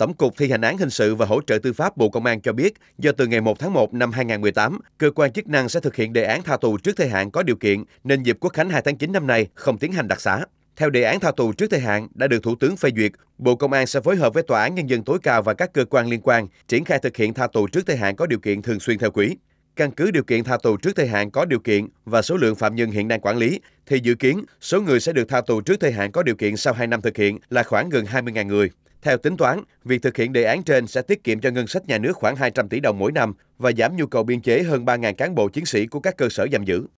Tổng cục Thi hành án hình sự và hỗ trợ tư pháp Bộ Công an cho biết, do từ ngày 1 tháng 1 năm 2018, cơ quan chức năng sẽ thực hiện đề án tha tù trước thời hạn có điều kiện, nên dịp Quốc khánh 2 tháng 9 năm nay không tiến hành đặc xá. Theo đề án tha tù trước thời hạn đã được Thủ tướng phê duyệt, Bộ Công an sẽ phối hợp với Tòa án Nhân dân tối cao và các cơ quan liên quan triển khai thực hiện tha tù trước thời hạn có điều kiện thường xuyên theo quý. Căn cứ điều kiện tha tù trước thời hạn có điều kiện và số lượng phạm nhân hiện đang quản lý, thì dự kiến số người sẽ được tha tù trước thời hạn có điều kiện sau 2 năm thực hiện là khoảng gần 20.000 người. Theo tính toán, việc thực hiện đề án trên sẽ tiết kiệm cho ngân sách nhà nước khoảng 200 tỷ đồng mỗi năm và giảm nhu cầu biên chế hơn 3.000 cán bộ chiến sĩ của các cơ sở giam giữ.